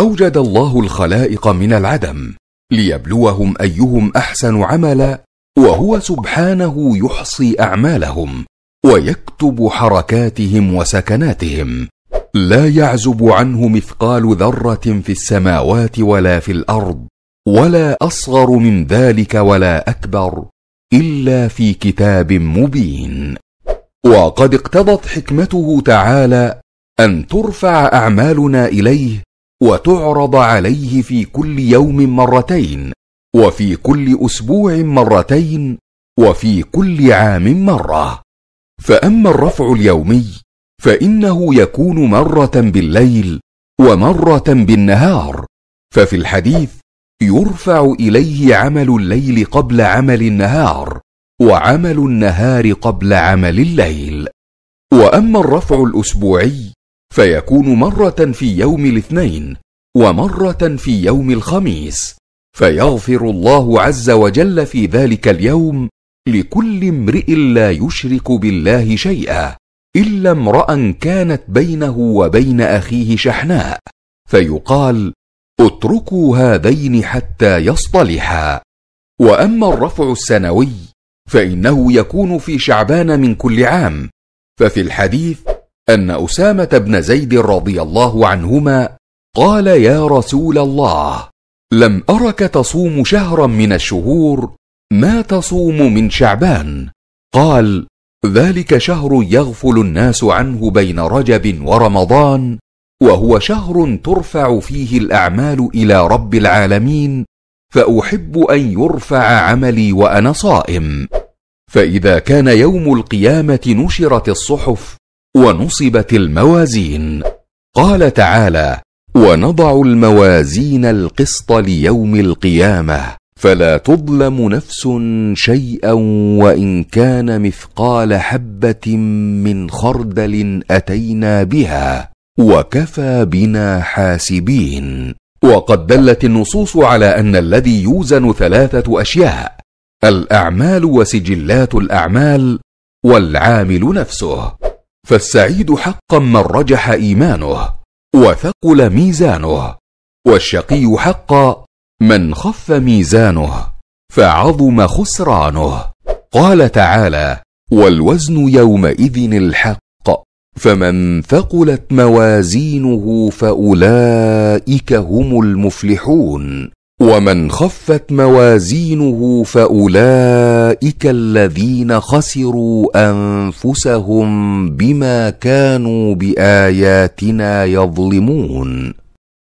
اوجد الله الخلائق من العدم ليبلوهم ايهم احسن عملا وهو سبحانه يحصي اعمالهم ويكتب حركاتهم وسكناتهم لا يعزب عنه مثقال ذره في السماوات ولا في الارض ولا اصغر من ذلك ولا اكبر الا في كتاب مبين وقد اقتضت حكمته تعالى ان ترفع اعمالنا اليه وتعرض عليه في كل يوم مرتين وفي كل اسبوع مرتين وفي كل عام مره فاما الرفع اليومي فانه يكون مره بالليل ومره بالنهار ففي الحديث يرفع اليه عمل الليل قبل عمل النهار وعمل النهار قبل عمل الليل واما الرفع الاسبوعي فيكون مرة في يوم الاثنين ومرة في يوم الخميس فيغفر الله عز وجل في ذلك اليوم لكل امرئ لا يشرك بالله شيئا الا امرا كانت بينه وبين اخيه شحناء فيقال اتركوا هذين حتى يصطلحا واما الرفع السنوي فانه يكون في شعبان من كل عام ففي الحديث ان اسامه بن زيد رضي الله عنهما قال يا رسول الله لم ارك تصوم شهرا من الشهور ما تصوم من شعبان قال ذلك شهر يغفل الناس عنه بين رجب ورمضان وهو شهر ترفع فيه الاعمال الى رب العالمين فاحب ان يرفع عملي وانا صائم فاذا كان يوم القيامه نشرت الصحف ونصبت الموازين قال تعالى ونضع الموازين القسط ليوم القيامه فلا تظلم نفس شيئا وان كان مثقال حبه من خردل اتينا بها وكفى بنا حاسبين وقد دلت النصوص على ان الذي يوزن ثلاثه اشياء الاعمال وسجلات الاعمال والعامل نفسه فالسعيد حقا من رجح ايمانه وثقل ميزانه والشقي حقا من خف ميزانه فعظم خسرانه قال تعالى والوزن يومئذ الحق فمن ثقلت موازينه فاولئك هم المفلحون ومن خفت موازينه فاولئك الذين خسروا انفسهم بما كانوا باياتنا يظلمون